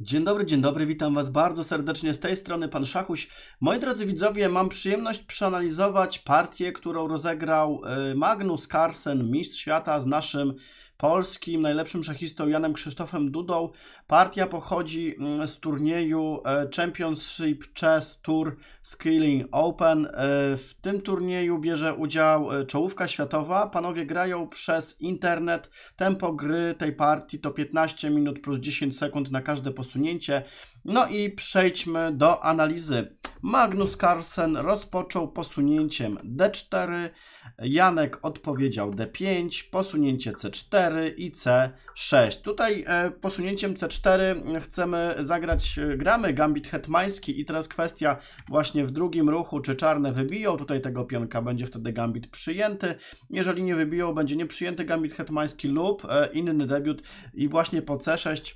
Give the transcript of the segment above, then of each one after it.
Dzień dobry, dzień dobry, witam Was bardzo serdecznie z tej strony, pan Szachuś. Moi drodzy widzowie, mam przyjemność przeanalizować partię, którą rozegrał y, Magnus Carlsen, mistrz świata, z naszym polskim najlepszym szachistą Janem Krzysztofem Dudą. Partia pochodzi mm, z turnieju e, Championship Chess Tour Skilling Open. E, w tym turnieju bierze udział e, czołówka światowa. Panowie grają przez internet. Tempo gry tej partii to 15 minut plus 10 sekund na każde posunięcie. No i przejdźmy do analizy. Magnus Carlsen rozpoczął posunięciem D4, Janek odpowiedział D5, posunięcie C4 i C6. Tutaj e, posunięciem C4 chcemy zagrać, e, gramy gambit hetmański i teraz kwestia właśnie w drugim ruchu, czy czarne wybiją, tutaj tego pionka będzie wtedy gambit przyjęty, jeżeli nie wybiją, będzie nieprzyjęty gambit hetmański lub e, inny debiut i właśnie po C6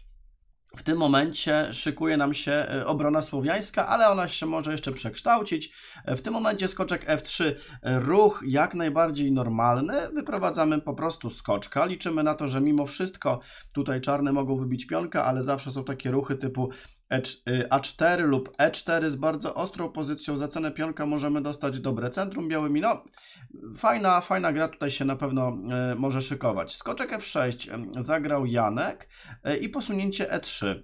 w tym momencie szykuje nam się e, obrona słowiańska, ale ona się może jeszcze przekształcić. E, w tym momencie skoczek F3, e, ruch jak najbardziej normalny. Wyprowadzamy po prostu skoczka. Liczymy na to, że mimo wszystko tutaj czarne mogą wybić pionka, ale zawsze są takie ruchy typu E y, A4 lub E4 z bardzo ostrą pozycją za cenę pionka możemy dostać dobre centrum białymi. No, fajna, fajna gra tutaj się na pewno e, może szykować. Skoczek F6 zagrał Janek e, i posunięcie E3.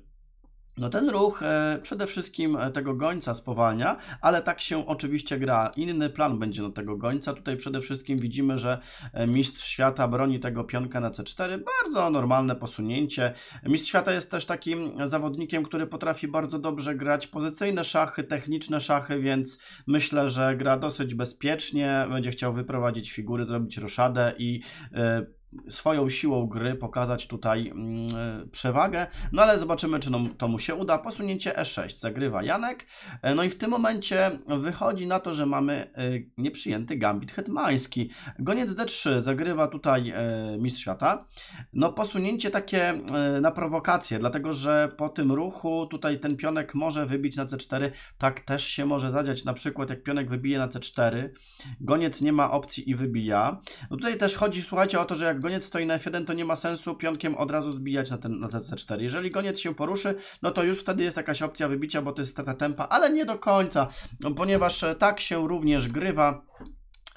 No ten ruch e, przede wszystkim e, tego gońca spowalnia, ale tak się oczywiście gra. Inny plan będzie na tego gońca. Tutaj przede wszystkim widzimy, że e, mistrz świata broni tego pionka na C4. Bardzo normalne posunięcie. Mistrz świata jest też takim zawodnikiem, który potrafi bardzo dobrze grać pozycyjne szachy, techniczne szachy, więc myślę, że gra dosyć bezpiecznie. Będzie chciał wyprowadzić figury, zrobić roszadę i swoją siłą gry pokazać tutaj mm, e, przewagę, no ale zobaczymy, czy no, to mu się uda. Posunięcie E6 zagrywa Janek, e, no i w tym momencie wychodzi na to, że mamy e, nieprzyjęty gambit hetmański. Goniec D3 zagrywa tutaj mistrz świata. No posunięcie takie na prowokację, dlatego że po tym ruchu tutaj ten pionek może wybić na C4, tak też się może zadziać, na przykład jak pionek wybije na C4, goniec nie ma opcji i wybija. No tutaj też chodzi, słuchajcie, o to, że jak goniec stoi na F1, to nie ma sensu pionkiem od razu zbijać na ten na te C4. Jeżeli goniec się poruszy, no to już wtedy jest jakaś opcja wybicia, bo to jest strata tempa, ale nie do końca, no, ponieważ e, tak się również grywa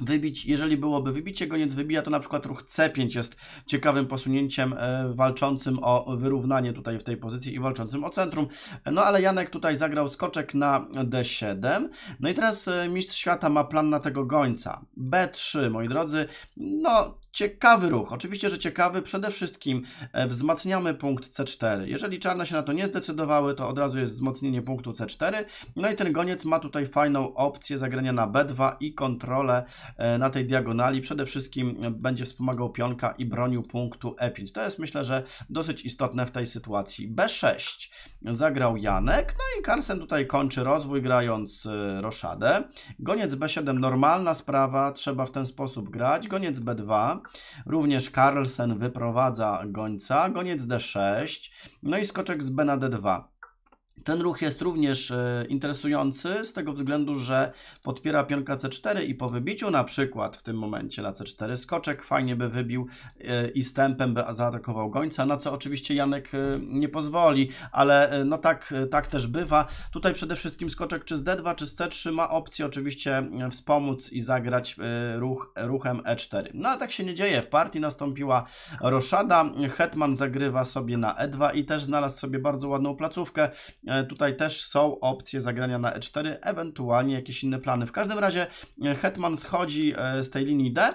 wybić, jeżeli byłoby wybicie, goniec wybija, to na przykład ruch C5 jest ciekawym posunięciem e, walczącym o wyrównanie tutaj w tej pozycji i walczącym o centrum. No ale Janek tutaj zagrał skoczek na D7. No i teraz e, mistrz świata ma plan na tego gońca. B3, moi drodzy, no Ciekawy ruch, oczywiście, że ciekawy. Przede wszystkim e, wzmacniamy punkt C4. Jeżeli czarne się na to nie zdecydowały, to od razu jest wzmocnienie punktu C4. No i ten goniec ma tutaj fajną opcję zagrania na B2 i kontrolę e, na tej diagonali. Przede wszystkim e, będzie wspomagał pionka i bronił punktu E5. To jest myślę, że dosyć istotne w tej sytuacji. B6 zagrał Janek, no i Carlsen tutaj kończy rozwój grając roszadę. Goniec B7 normalna sprawa, trzeba w ten sposób grać. Goniec B2 Również Carlsen wyprowadza gońca, goniec d6, no i skoczek z b na d2. Ten ruch jest również e, interesujący z tego względu, że podpiera pionka C4 i po wybiciu na przykład w tym momencie na C4 skoczek fajnie by wybił e, i stępem by zaatakował gońca, na co oczywiście Janek e, nie pozwoli, ale no tak, tak też bywa. Tutaj przede wszystkim skoczek czy z D2 czy z C3 ma opcję oczywiście wspomóc i zagrać ruch, ruchem E4. No ale tak się nie dzieje. W partii nastąpiła roszada, hetman zagrywa sobie na E2 i też znalazł sobie bardzo ładną placówkę E, tutaj też są opcje zagrania na e4, ewentualnie jakieś inne plany. W każdym razie e, Hetman schodzi e, z tej linii D,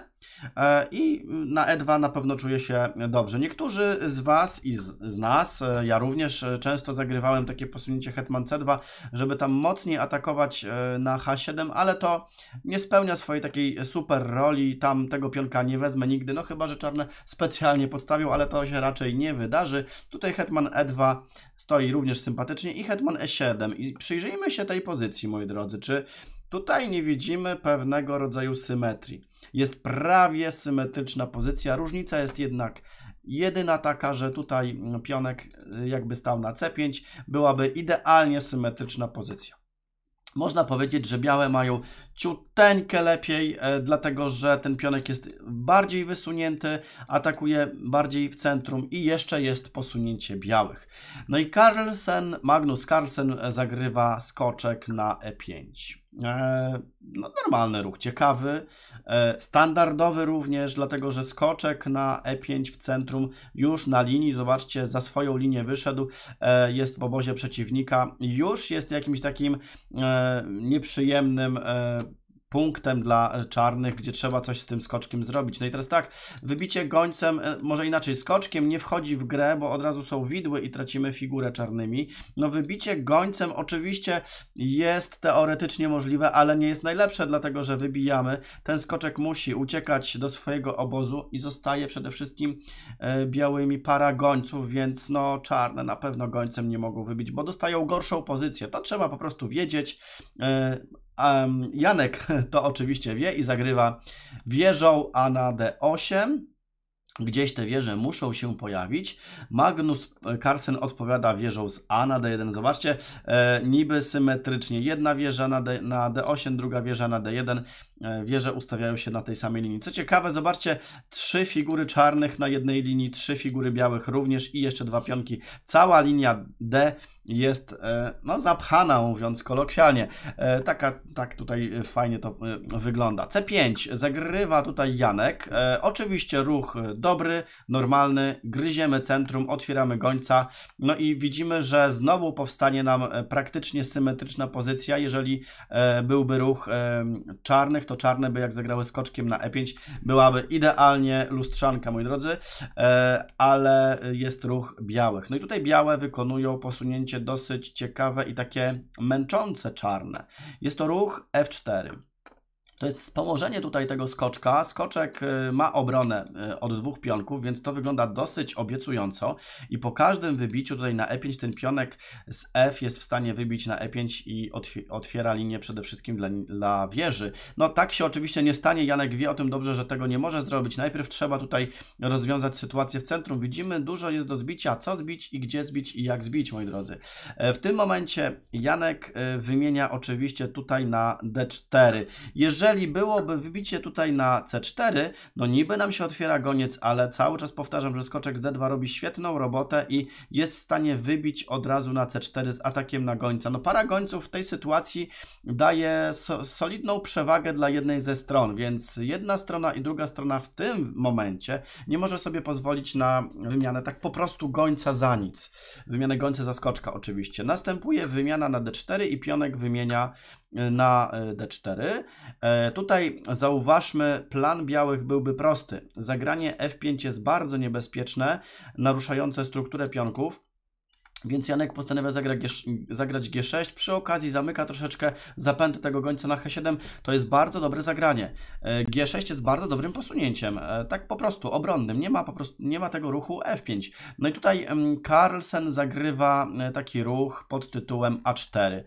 E, I na E2 na pewno czuję się dobrze. Niektórzy z Was i z, z nas, e, ja również e, często zagrywałem takie posunięcie Hetman C2, żeby tam mocniej atakować na H7, ale to nie spełnia swojej takiej super roli. Tam tego pionka nie wezmę nigdy, no chyba, że czarne specjalnie podstawił, ale to się raczej nie wydarzy. Tutaj Hetman E2 stoi również sympatycznie i Hetman E7. I przyjrzyjmy się tej pozycji, moi drodzy. Czy Tutaj nie widzimy pewnego rodzaju symetrii. Jest prawie symetryczna pozycja. Różnica jest jednak jedyna taka, że tutaj mm, pionek y, jakby stał na C5, byłaby idealnie symetryczna pozycja. Można powiedzieć, że białe mają ciuteńkę lepiej, e, dlatego że ten pionek jest bardziej wysunięty, atakuje bardziej w centrum i jeszcze jest posunięcie białych. No i Carlsen, Magnus Carlsen e, zagrywa skoczek na E5. E, no, normalny ruch, ciekawy, e, standardowy również, dlatego że skoczek na E5 w centrum już na linii, zobaczcie, za swoją linię wyszedł, e, jest w obozie przeciwnika, już jest jakimś takim nieprzyjemnym punktem dla e, czarnych, gdzie trzeba coś z tym skoczkiem zrobić. No i teraz tak, wybicie gońcem, e, może inaczej, skoczkiem nie wchodzi w grę, bo od razu są widły i tracimy figurę czarnymi. No wybicie gońcem oczywiście jest teoretycznie możliwe, ale nie jest najlepsze, dlatego że wybijamy. Ten skoczek musi uciekać do swojego obozu i zostaje przede wszystkim e, białymi para gońców, więc no czarne na pewno gońcem nie mogą wybić, bo dostają gorszą pozycję. To trzeba po prostu wiedzieć. Um, Janek to oczywiście wie i zagrywa wieżą A na D8. Gdzieś te wieże muszą się pojawić. Magnus Carlsen odpowiada wieżą z A na D1. Zobaczcie, e, niby symetrycznie. Jedna wieża na, D, na D8, druga wieża na D1. E, wieże ustawiają się na tej samej linii. Co ciekawe, zobaczcie, trzy figury czarnych na jednej linii, trzy figury białych również i jeszcze dwa pionki. Cała linia D jest e, no, zapchana, mówiąc kolokwialnie. E, taka, tak tutaj fajnie to e, wygląda. C5 zagrywa tutaj Janek. Oczywiście ruch dobry, normalny. Gryziemy centrum, otwieramy gońca. No i widzimy, że znowu powstanie nam praktycznie symetryczna pozycja. Jeżeli byłby ruch czarnych, to czarne by jak zagrały skoczkiem na E5, byłaby idealnie lustrzanka, moi drodzy. Ale jest ruch białych. No i tutaj białe wykonują posunięcie dosyć ciekawe i takie męczące czarne. Jest to ruch F4. To jest wspomożenie tutaj tego skoczka. Skoczek y, ma obronę y, od dwóch pionków, więc to wygląda dosyć obiecująco. I po każdym wybiciu tutaj na E5 ten pionek z F jest w stanie wybić na E5 i otwiera linię przede wszystkim dla, dla wieży. No tak się oczywiście nie stanie. Janek wie o tym dobrze, że tego nie może zrobić. Najpierw trzeba tutaj rozwiązać sytuację w centrum. Widzimy, dużo jest do zbicia. Co zbić i gdzie zbić i jak zbić, moi drodzy. E, w tym momencie Janek y, wymienia oczywiście tutaj na D4. Jeżeli jeżeli byłoby wybicie tutaj na C4, no niby nam się otwiera goniec, ale cały czas powtarzam, że skoczek z D2 robi świetną robotę i jest w stanie wybić od razu na C4 z atakiem na gońca. No para gońców w tej sytuacji daje so solidną przewagę dla jednej ze stron, więc jedna strona i druga strona w tym momencie nie może sobie pozwolić na wymianę tak po prostu gońca za nic. Wymianę gońca za skoczka oczywiście. Następuje wymiana na D4 i pionek wymienia na e, d4. E, tutaj zauważmy, plan białych byłby prosty. Zagranie f5 jest bardzo niebezpieczne, naruszające strukturę pionków. Więc Janek postanawia zagrać G6. Przy okazji zamyka troszeczkę zapęty tego gońca na H7. To jest bardzo dobre zagranie. E, G6 jest bardzo dobrym posunięciem. Tak po prostu, obronnym. Nie ma, po prostu, nie ma tego ruchu F5. No i tutaj mm, Carlsen zagrywa taki ruch pod tytułem A4.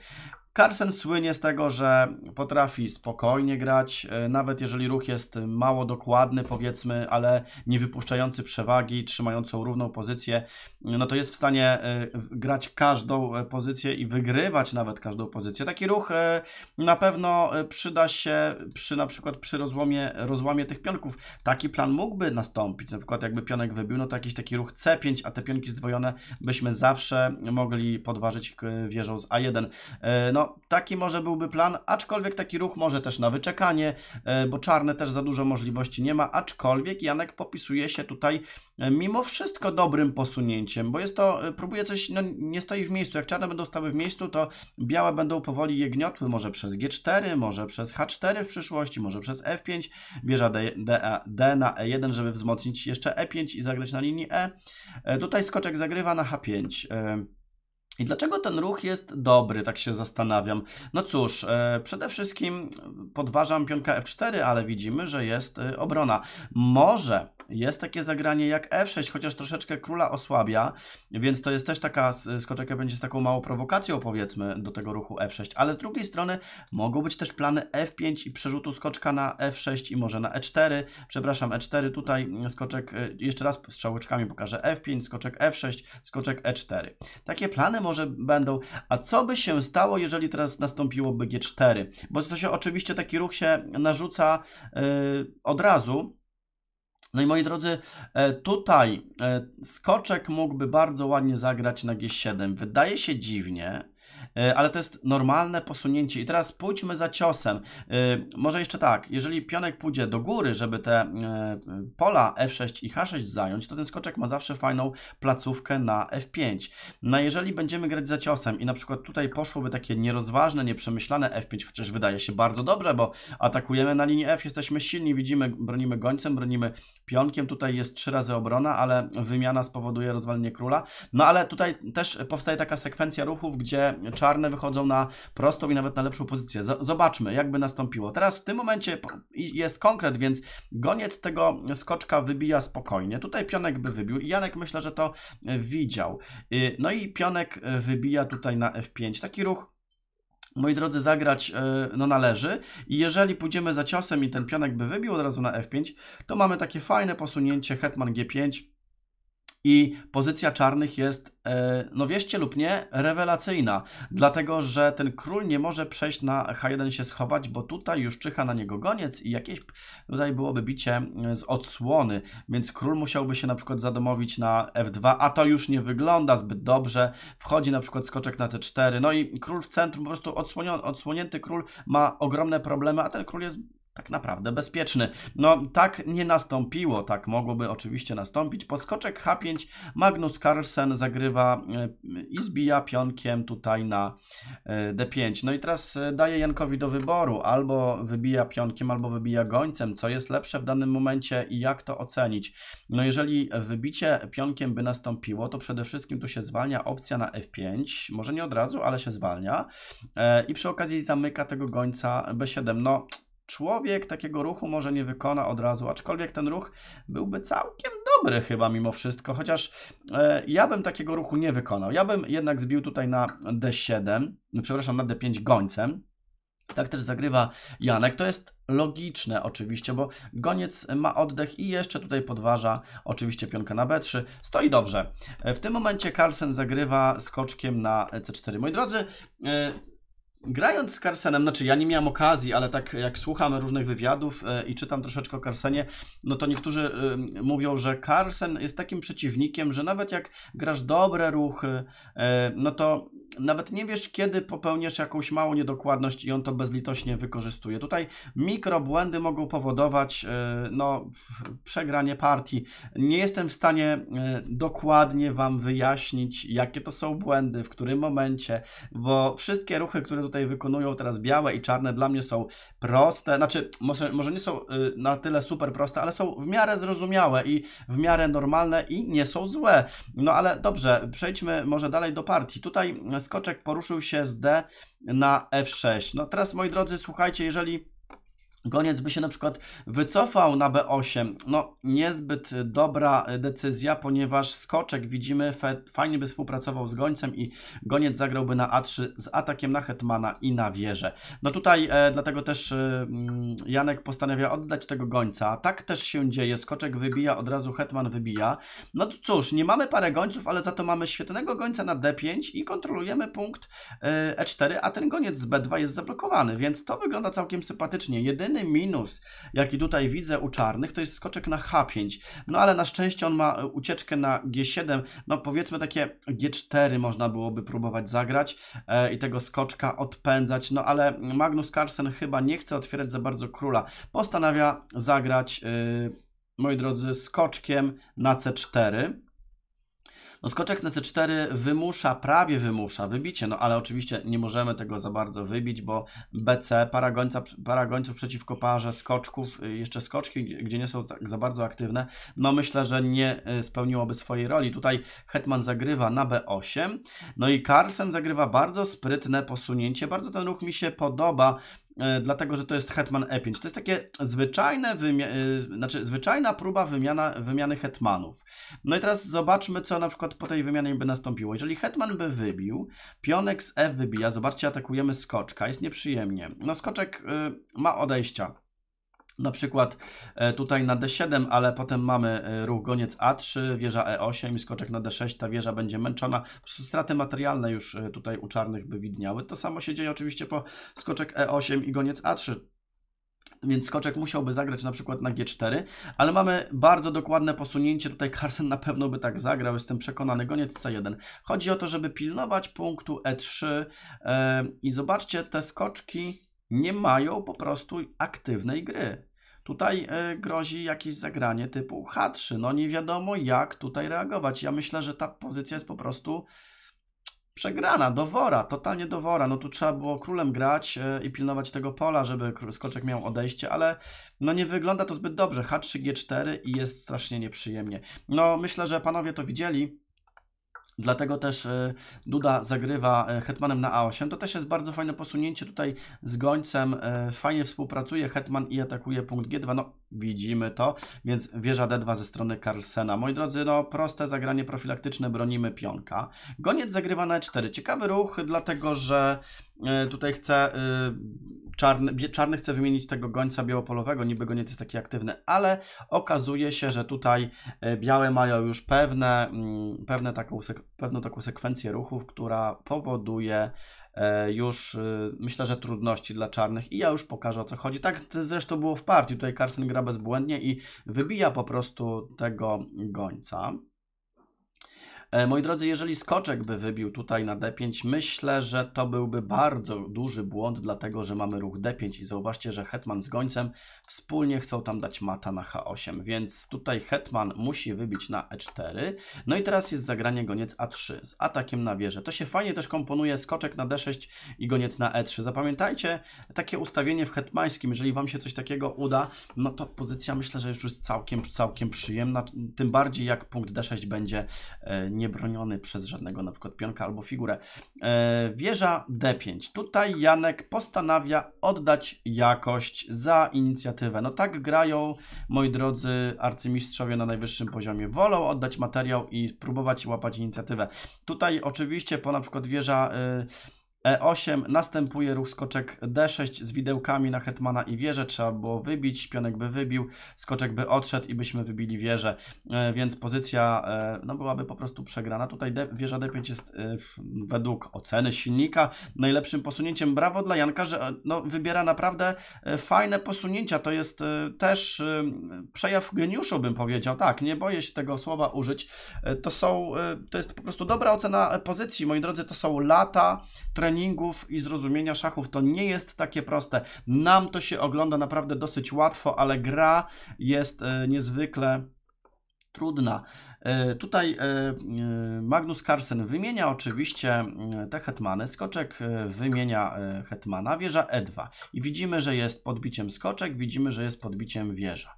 Carson słynie z tego, że potrafi spokojnie grać, e, nawet jeżeli ruch jest mało dokładny, powiedzmy, ale nie wypuszczający przewagi, trzymającą równą pozycję, no to jest w stanie e, grać każdą e, pozycję i wygrywać nawet każdą pozycję. Taki ruch na pewno przyda się przy na przykład przy rozłomie, rozłamie tych pionków. Taki plan mógłby nastąpić, na przykład jakby pionek wybił, no to jakiś taki ruch C5, a te pionki zdwojone byśmy zawsze mogli podważyć wieżą z A1. No, taki może byłby plan, aczkolwiek taki ruch może też na wyczekanie, e, bo czarne też za dużo możliwości nie ma, aczkolwiek Janek popisuje się tutaj e, mimo wszystko dobrym posunięciem, bo jest to, e, próbuje coś, no nie stoi w miejscu, jak czarne będą stały w miejscu, to białe będą powoli je gniotły, może przez G4, może przez H4 w przyszłości, może przez F5, bierze D, D, D na E1, żeby wzmocnić jeszcze E5 i zagrać na linii E. Tutaj skoczek zagrywa na H5. I dlaczego ten ruch jest dobry, tak się zastanawiam. No cóż, e, przede wszystkim podważam pionka F4, ale widzimy, że jest e, obrona. Może jest takie zagranie jak F6, chociaż troszeczkę króla osłabia, więc to jest też taka, skoczek będzie z taką małą prowokacją powiedzmy do tego ruchu F6, ale z drugiej strony mogą być też plany F5 i przerzutu skoczka na F6 i może na E4, przepraszam E4, tutaj mm, skoczek, e, jeszcze raz strzałeczkami pokażę F5, skoczek F6, skoczek E4. Takie plany może będą. A co by się stało, jeżeli teraz nastąpiłoby G4? Bo to się oczywiście taki ruch się narzuca e, od razu. No i moi drodzy, e, tutaj e, skoczek mógłby bardzo ładnie zagrać na G7. Wydaje się dziwnie, E, ale to jest normalne posunięcie. I teraz pójdźmy za ciosem. E, może jeszcze tak, jeżeli pionek pójdzie do góry, żeby te e, pola F6 i H6 zająć, to ten skoczek ma zawsze fajną placówkę na F5. No jeżeli będziemy grać za ciosem i na przykład tutaj poszłoby takie nierozważne, nieprzemyślane F5, chociaż wydaje się bardzo dobre, bo atakujemy na linii F, jesteśmy silni, widzimy, bronimy gońcem, bronimy pionkiem, tutaj jest trzy razy obrona, ale wymiana spowoduje rozwalenie króla. No ale tutaj też powstaje taka sekwencja ruchów, gdzie czas czarne wychodzą na prostą i nawet na lepszą pozycję. Zobaczmy, jakby nastąpiło. Teraz w tym momencie jest konkret, więc goniec tego skoczka wybija spokojnie. Tutaj pionek by wybił Janek myślę, że to e, widział. Y, no i pionek e, wybija tutaj na F5. Taki ruch moi drodzy, zagrać e, no należy i jeżeli pójdziemy za ciosem i ten pionek by wybił od razu na F5, to mamy takie fajne posunięcie hetman G5, i pozycja czarnych jest, e, no wieście lub nie, rewelacyjna, dlatego że ten król nie może przejść na H1 się schować, bo tutaj już czyha na niego goniec i jakieś tutaj byłoby bicie e, z odsłony, więc król musiałby się na przykład zadomowić na F2, a to już nie wygląda zbyt dobrze, wchodzi na przykład skoczek na C4, no i król w centrum, po prostu odsłonięty król ma ogromne problemy, a ten król jest tak naprawdę bezpieczny. No tak nie nastąpiło, tak mogłoby oczywiście nastąpić. Po skoczek H5 Magnus Carlsen zagrywa e, i zbija pionkiem tutaj na e, D5. No i teraz e, daje Jankowi do wyboru, albo wybija pionkiem, albo wybija gońcem, co jest lepsze w danym momencie i jak to ocenić. No jeżeli wybicie pionkiem by nastąpiło, to przede wszystkim tu się zwalnia opcja na F5, może nie od razu, ale się zwalnia i przy okazji zamyka tego gońca B7. No człowiek takiego ruchu może nie wykona od razu, aczkolwiek ten ruch byłby całkiem dobry chyba mimo wszystko, chociaż e, ja bym takiego ruchu nie wykonał. Ja bym jednak zbił tutaj na D7, przepraszam, na D5 gońcem. Tak też zagrywa Janek. To jest logiczne oczywiście, bo goniec ma oddech i jeszcze tutaj podważa oczywiście pionkę na B3. Stoi dobrze. E, w tym momencie Carlsen zagrywa skoczkiem na e C4. Moi drodzy, e, Grając z Carsenem, znaczy ja nie miałem okazji, ale tak jak słucham różnych wywiadów e, i czytam troszeczkę o Carsenie, no to niektórzy e, mówią, że Carsen jest takim przeciwnikiem, że nawet jak grasz dobre ruchy, e, no to nawet nie wiesz, kiedy popełnisz jakąś małą niedokładność i on to bezlitośnie wykorzystuje. Tutaj mikrobłędy mogą powodować e, no, przegranie partii. Nie jestem w stanie e, dokładnie Wam wyjaśnić, jakie to są błędy, w którym momencie, bo wszystkie ruchy, które tutaj wykonują teraz białe i czarne, dla mnie są proste. Znaczy, może, może nie są e, na tyle super proste, ale są w miarę zrozumiałe i w miarę normalne i nie są złe. No ale dobrze, przejdźmy może dalej do partii. Tutaj skoczek poruszył się z D na F6. No teraz, moi drodzy, słuchajcie, jeżeli Goniec by się na przykład wycofał na B8. No, niezbyt dobra decyzja, ponieważ skoczek widzimy, fajnie by współpracował z gońcem i goniec zagrałby na A3 z atakiem na hetmana i na wieżę. No tutaj e, dlatego też e, mm, Janek postanawia oddać tego gońca. Tak też się dzieje. Skoczek wybija, od razu hetman wybija. No to cóż, nie mamy parę gońców, ale za to mamy świetnego gońca na D5 i kontrolujemy punkt e, E4, a ten goniec z B2 jest zablokowany, więc to wygląda całkiem sympatycznie. Jedyny Jedyny minus, jaki tutaj widzę u czarnych, to jest skoczek na H5. No ale na szczęście on ma e, ucieczkę na G7. No powiedzmy takie G4 można byłoby próbować zagrać e, i tego skoczka odpędzać. No ale Magnus Carlsen chyba nie chce otwierać za bardzo króla. Postanawia zagrać, e, moi drodzy, skoczkiem na C4. No skoczek na C4 wymusza, prawie wymusza wybicie, no ale oczywiście nie możemy tego za bardzo wybić, bo BC, para gońców przeciwko parze, skoczków, y, jeszcze skoczki, gdzie nie są tak za bardzo aktywne, no myślę, że nie y, spełniłoby swojej roli. Tutaj Hetman zagrywa na B8, no i Carlsen zagrywa bardzo sprytne posunięcie, bardzo ten ruch mi się podoba, E, dlatego że to jest hetman e5. To jest takie zwyczajne, e, znaczy zwyczajna próba wymiana, wymiany hetmanów. No i teraz zobaczmy, co na przykład po tej wymianie by nastąpiło. Jeżeli hetman by wybił, pionek z f wybija, zobaczcie, atakujemy skoczka, jest nieprzyjemnie. No skoczek y, ma odejścia. Na przykład e, tutaj na D7, ale potem mamy e, ruch goniec A3, wieża E8, skoczek na D6, ta wieża będzie męczona. Po prostu straty materialne już e, tutaj u czarnych by widniały. To samo się dzieje oczywiście po skoczek E8 i goniec A3. Więc skoczek musiałby zagrać na przykład na G4, ale mamy bardzo dokładne posunięcie. Tutaj Carson na pewno by tak zagrał, jestem przekonany. Goniec C1. Chodzi o to, żeby pilnować punktu E3 i zobaczcie, te skoczki nie mają po prostu aktywnej gry. Tutaj e, grozi jakieś zagranie typu H3. No nie wiadomo jak tutaj reagować. Ja myślę, że ta pozycja jest po prostu przegrana, do wora, totalnie do wora. No tu trzeba było królem grać e, i pilnować tego pola, żeby skoczek miał odejście, ale no nie wygląda to zbyt dobrze. H3, G4 i jest strasznie nieprzyjemnie. No myślę, że panowie to widzieli. Dlatego też e, Duda zagrywa e, Hetmanem na A8. To też jest bardzo fajne posunięcie tutaj z gońcem. E, fajnie współpracuje Hetman i atakuje punkt G2. No, widzimy to, więc wieża D2 ze strony Carlsena. Moi drodzy, no proste zagranie profilaktyczne, bronimy pionka. Goniec zagrywa na E4. Ciekawy ruch, dlatego że e, tutaj chce czarny, czarny chce wymienić tego gońca białopolowego, niby goniec jest taki aktywny, ale okazuje się, że tutaj e, białe mają już pewne, mm, pewne taką, pewną taką sekwencję ruchów, która powoduje E, już e, myślę, że trudności dla czarnych i ja już pokażę o co chodzi. Tak zresztą było w partii, tutaj Carson gra bezbłędnie i wybija po prostu tego gońca. E, moi drodzy, jeżeli skoczek by wybił tutaj na D5, myślę, że to byłby bardzo duży błąd, dlatego że mamy ruch D5 i zauważcie, że hetman z gońcem wspólnie chcą tam dać mata na H8, więc tutaj hetman musi wybić na E4. No i teraz jest zagranie goniec A3 z atakiem na wieżę. To się fajnie też komponuje skoczek na D6 i goniec na E3. Zapamiętajcie takie ustawienie w hetmańskim, jeżeli Wam się coś takiego uda, no to pozycja myślę, że już jest całkiem, całkiem przyjemna, tym bardziej jak punkt D6 będzie e, niebroniony przez żadnego na przykład pionka albo figurę. E, wieża D5. Tutaj Janek postanawia oddać jakość za inicjatywę. No tak grają, moi drodzy arcymistrzowie na najwyższym poziomie. Wolą oddać materiał i próbować łapać inicjatywę. Tutaj oczywiście po na przykład wieża... E, E8 następuje ruch skoczek D6 z widełkami na hetmana i wieżę. Trzeba było wybić, pionek by wybił, skoczek by odszedł i byśmy wybili wieżę. E, więc pozycja e, no, byłaby po prostu przegrana. Tutaj D, wieża D5 jest e, według oceny silnika najlepszym posunięciem. Brawo dla Janka, że no, wybiera naprawdę fajne posunięcia. To jest też przejaw geniuszu, bym powiedział. Tak, nie boję się tego słowa użyć. To są, to jest po prostu dobra ocena pozycji. Moi drodzy, to są lata treningu treningów i zrozumienia szachów. To nie jest takie proste. Nam to się ogląda naprawdę dosyć łatwo, ale gra jest e, niezwykle trudna. E, tutaj e, e, Magnus Carlsen wymienia oczywiście te hetmany. Skoczek wymienia hetmana, wieża E2. I widzimy, że jest podbiciem skoczek, widzimy, że jest podbiciem wieża.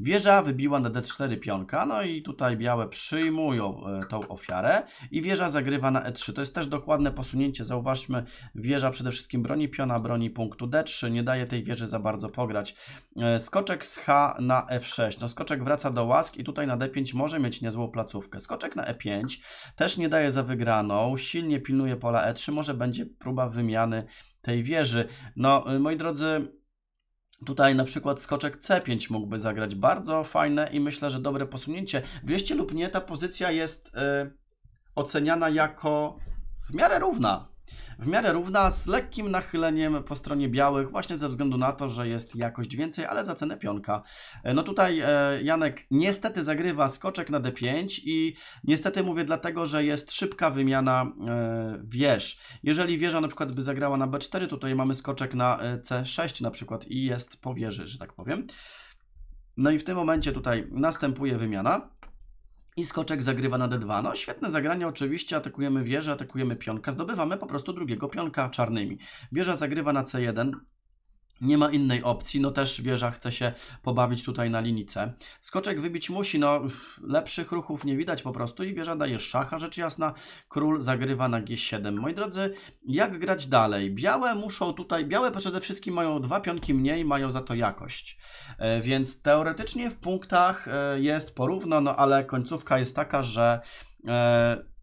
Wieża wybiła na D4 pionka, no i tutaj białe przyjmują tą ofiarę i wieża zagrywa na E3. To jest też dokładne posunięcie. Zauważmy, wieża przede wszystkim broni piona, broni punktu D3, nie daje tej wieży za bardzo pograć. Skoczek z H na F6. No skoczek wraca do łask i tutaj na D5 może mieć niezłą placówkę. Skoczek na E5 też nie daje za wygraną, silnie pilnuje pola E3, może będzie próba wymiany tej wieży. No, y, moi drodzy, Tutaj na przykład skoczek C5 mógłby zagrać bardzo fajne i myślę, że dobre posunięcie. Wieście lub nie, ta pozycja jest y, oceniana jako w miarę równa w miarę równa, z lekkim nachyleniem po stronie białych, właśnie ze względu na to, że jest jakość więcej, ale za cenę pionka. E, no tutaj e, Janek niestety zagrywa skoczek na D5 i niestety mówię dlatego, że jest szybka wymiana e, wież. Jeżeli wieża na przykład by zagrała na B4, to tutaj mamy skoczek na C6 na przykład i jest po wieży, że tak powiem. No i w tym momencie tutaj następuje wymiana. I skoczek zagrywa na d2. No świetne zagranie oczywiście, atakujemy wieżę, atakujemy pionka, zdobywamy po prostu drugiego pionka czarnymi. Wieża zagrywa na c1, nie ma innej opcji, no też wieża chce się pobawić tutaj na linice. Skoczek wybić musi, no lepszych ruchów nie widać po prostu i wieża daje szacha, rzecz jasna król zagrywa na g7. Moi drodzy, jak grać dalej? Białe muszą tutaj, białe przede wszystkim mają dwa pionki mniej, mają za to jakość. E, więc teoretycznie w punktach e, jest porówno, no ale końcówka jest taka, że e,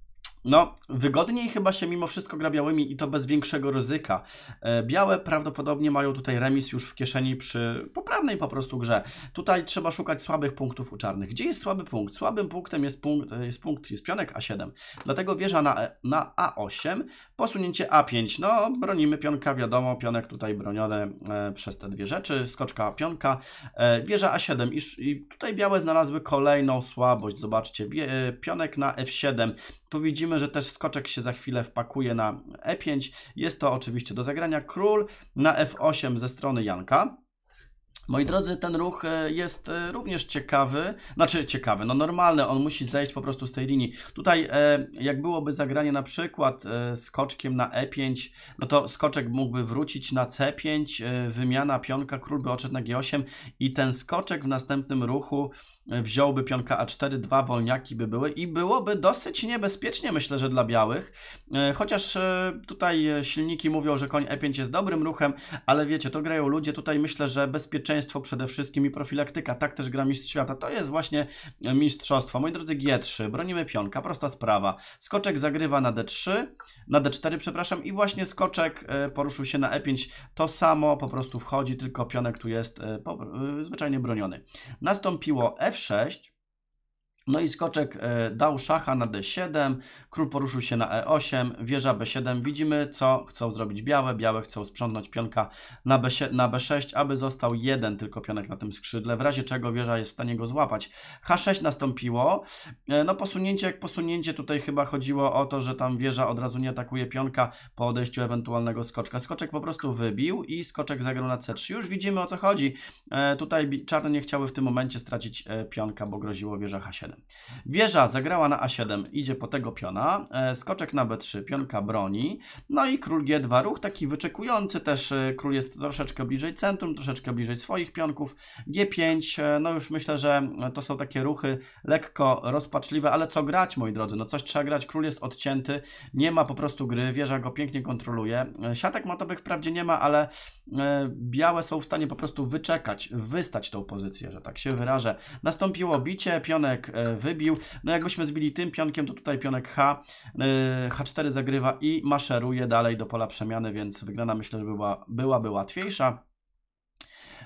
no, wygodniej chyba się mimo wszystko gra białymi i to bez większego ryzyka. E, białe prawdopodobnie mają tutaj remis już w kieszeni przy poprawnej po prostu grze. Tutaj trzeba szukać słabych punktów u czarnych. Gdzie jest słaby punkt? Słabym punktem jest punkt, e, jest, punkt, jest pionek A7. Dlatego wieża na, e, na A8, posunięcie A5. No, bronimy pionka, wiadomo, pionek tutaj broniony przez te dwie rzeczy. Skoczka pionka, wieża A7 I, i tutaj białe znalazły kolejną słabość. Zobaczcie, pionek na F7. Tu widzimy że też skoczek się za chwilę wpakuje na e5. Jest to oczywiście do zagrania król na f8 ze strony Janka. Moi drodzy, ten ruch e, jest e, również ciekawy, znaczy ciekawy, no normalny, on musi zejść po prostu z tej linii. Tutaj e, jak byłoby zagranie na przykład skoczkiem na e5, no to skoczek mógłby wrócić na c5, wymiana pionka, król by odszedł na g8 i ten skoczek w następnym ruchu E, wziąłby pionka A4, dwa wolniaki by były i byłoby dosyć niebezpiecznie, myślę, że dla białych. E, chociaż e, tutaj silniki mówią, że koń E5 jest dobrym ruchem, ale wiecie, to grają ludzie. Tutaj myślę, że bezpieczeństwo przede wszystkim i profilaktyka, tak też gra mistrz świata. To jest właśnie mistrzostwo. Moi drodzy, G3, bronimy pionka, prosta sprawa. Skoczek zagrywa na D3, na D4, przepraszam, i właśnie skoczek poruszył się na E5. To samo po prostu wchodzi, tylko pionek tu jest zwyczajnie broniony. Nastąpiło F F6 no i skoczek e, dał szacha na d7, król poruszył się na e8, wieża b7. Widzimy, co chcą zrobić białe. Białe chcą sprzątnąć pionka na, b na b6, aby został jeden tylko pionek na tym skrzydle, w razie czego wieża jest w stanie go złapać. h6 nastąpiło. E, no posunięcie jak posunięcie, tutaj chyba chodziło o to, że tam wieża od razu nie atakuje pionka po odejściu ewentualnego skoczka. Skoczek po prostu wybił i skoczek zagrał na c3. Już widzimy, o co chodzi. E, tutaj czarne nie chciały w tym momencie stracić pionka, bo groziło wieża h7. Wieża zagrała na A7, idzie po tego piona, e, skoczek na B3, pionka broni, no i król G2, ruch taki wyczekujący też, e, król jest troszeczkę bliżej centrum, troszeczkę bliżej swoich pionków, G5, e, no już myślę, że to są takie ruchy lekko rozpaczliwe, ale co grać moi drodzy, no coś trzeba grać, król jest odcięty, nie ma po prostu gry, wieża go pięknie kontroluje, siatek matowych wprawdzie nie ma, ale białe są w stanie po prostu wyczekać, wystać tą pozycję, że tak się wyrażę. Nastąpiło bicie, pionek wybił. No jakbyśmy zbili tym pionkiem, to tutaj pionek H, e, H4 zagrywa i maszeruje dalej do pola przemiany, więc wygrana myślę, że była, byłaby łatwiejsza.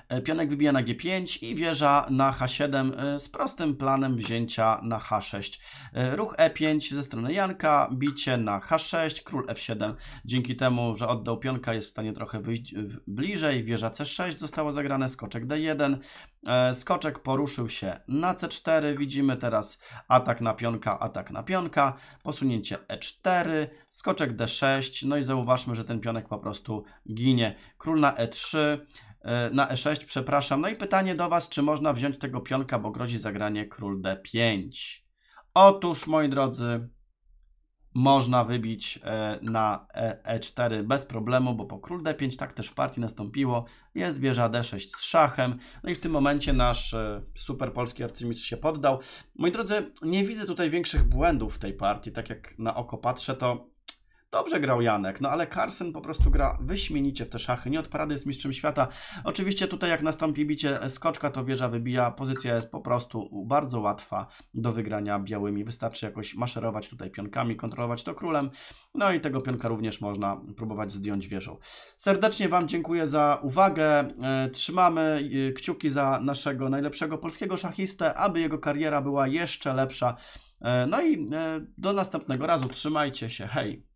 E, pionek wybija na G5 i wieża na H7 e, z prostym planem wzięcia na H6. E, Ruch E5 ze strony Janka, bicie na H6, król F7. Dzięki temu, że oddał pionka jest w stanie trochę wyjść bliżej. Wieża C6 została zagrane, skoczek D1. Skoczek poruszył się na C4. Widzimy teraz atak na pionka, atak na pionka. Posunięcie E4, skoczek D6. No i zauważmy, że ten pionek po prostu ginie. Król na E3. E, na e6, przepraszam. No i pytanie do Was, czy można wziąć tego pionka, bo grozi zagranie król d5. Otóż, moi drodzy, można wybić e, na e4 e bez problemu, bo po król d5 tak też w partii nastąpiło. Jest wieża d6 z szachem. No i w tym momencie nasz super polski arcymistrz się poddał. Moi drodzy, nie widzę tutaj większych błędów w tej partii. Tak jak na oko patrzę, to Dobrze grał Janek, no ale Carson po prostu gra wyśmienicie w te szachy. Nie od parady jest mistrzem świata. Oczywiście tutaj jak nastąpi bicie skoczka, to wieża wybija. Pozycja jest po prostu bardzo łatwa do wygrania białymi. Wystarczy jakoś maszerować tutaj pionkami, kontrolować to królem. No i tego pionka również można próbować zdjąć wieżą. Serdecznie Wam dziękuję za uwagę. E, trzymamy e, kciuki za naszego najlepszego polskiego szachistę, aby jego kariera była jeszcze lepsza. E, no i do następnego razu. Trzymajcie się. Hej!